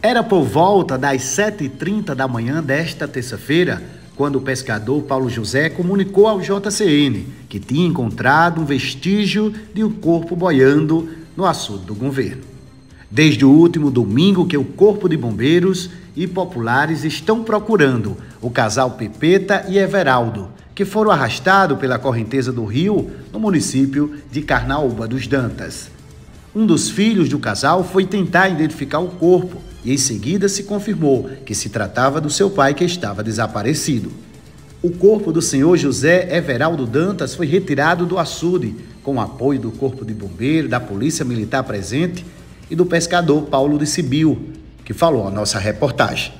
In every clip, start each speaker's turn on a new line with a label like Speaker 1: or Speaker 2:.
Speaker 1: Era por volta das 7h30 da manhã desta terça-feira, quando o pescador Paulo José comunicou ao JCN que tinha encontrado um vestígio de um corpo boiando no açude do governo. Desde o último domingo que o Corpo de Bombeiros e populares estão procurando o casal Pepeta e Everaldo, que foram arrastados pela correnteza do rio no município de Carnaúba dos Dantas. Um dos filhos do casal foi tentar identificar o corpo, e em seguida se confirmou que se tratava do seu pai que estava desaparecido. O corpo do senhor José Everaldo Dantas foi retirado do açude com o apoio do Corpo de Bombeiro, da Polícia Militar presente e do pescador Paulo de Sibiu, que falou a nossa reportagem.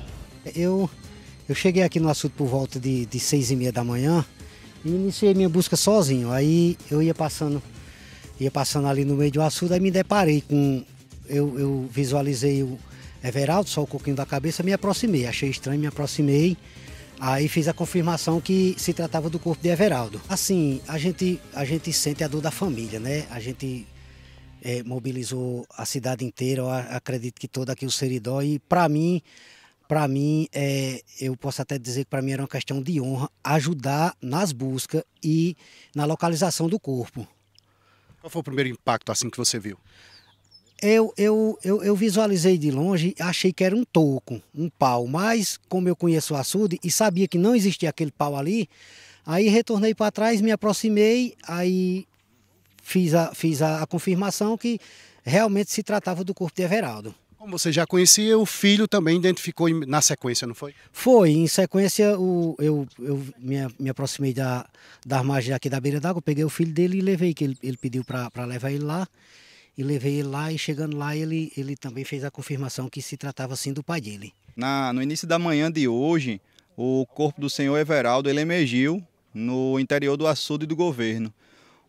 Speaker 2: Eu, eu cheguei aqui no açude por volta de, de seis e meia da manhã e iniciei minha busca sozinho. Aí eu ia passando, ia passando ali no meio do açude, aí me deparei com. Eu, eu visualizei o, Everaldo, só o coquinho da cabeça, me aproximei. Achei estranho, me aproximei. Aí fiz a confirmação que se tratava do corpo de Everaldo. Assim, a gente, a gente sente a dor da família, né? A gente é, mobilizou a cidade inteira, eu acredito que todo aqui o Seridó. E para mim, para mim, é, eu posso até dizer que para mim era uma questão de honra ajudar nas buscas e na localização do corpo.
Speaker 1: Qual foi o primeiro impacto assim que você viu?
Speaker 2: Eu, eu, eu, eu, visualizei de longe, achei que era um toco, um pau, mas como eu conheço o açude e sabia que não existia aquele pau ali, aí retornei para trás, me aproximei, aí fiz, a, fiz a, a, confirmação que realmente se tratava do corpo de Everaldo.
Speaker 1: Como você já conhecia, o filho também identificou na sequência, não foi?
Speaker 2: Foi, em sequência o, eu, eu me, me aproximei da, da margem aqui da beira d'água, peguei o filho dele e levei, que ele, ele pediu para levar ele lá e levei ele lá e chegando lá ele, ele também fez a confirmação que se tratava assim do pai dele.
Speaker 3: Na, no início da manhã de hoje, o corpo do senhor Everaldo ele emergiu no interior do açude do governo.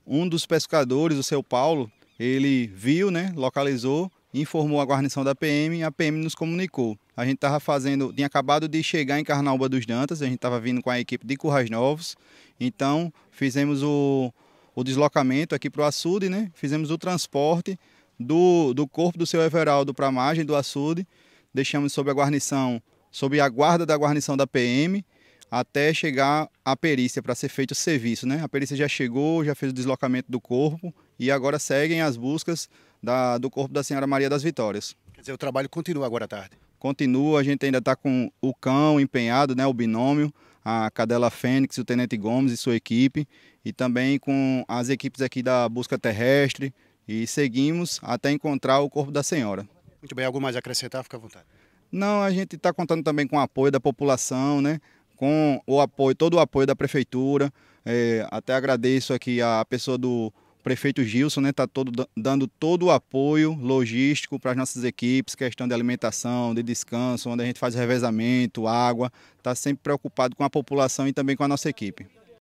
Speaker 3: Um dos pescadores, o seu Paulo, ele viu, né, localizou, informou a guarnição da PM e a PM nos comunicou. A gente estava fazendo, tinha acabado de chegar em Carnaúba dos Dantas, a gente estava vindo com a equipe de Currais Novos, então fizemos o, o deslocamento aqui para o açude, né? Fizemos o transporte do, do corpo do seu Everaldo para a margem do açude, deixamos sob a guarnição, sob a guarda da guarnição da PM, até chegar a perícia para ser feito o serviço, né? A perícia já chegou, já fez o deslocamento do corpo e agora seguem as buscas da, do corpo da senhora Maria das Vitórias. Quer dizer, o trabalho continua agora à tarde? Continua, a gente ainda está com o cão empenhado, né? O binômio a Cadela Fênix, o Tenente Gomes e sua equipe, e também com as equipes aqui da Busca Terrestre, e seguimos até encontrar o corpo da senhora.
Speaker 1: Muito bem, algo mais a acrescentar? Fica à
Speaker 3: vontade. Não, a gente está contando também com o apoio da população, né? com o apoio, todo o apoio da prefeitura. É, até agradeço aqui a pessoa do prefeito Gilson está né, tá todo, dando todo o apoio logístico para as nossas equipes, questão de alimentação, de descanso, onde a gente faz revezamento, água, está sempre preocupado com a população e também com a nossa equipe.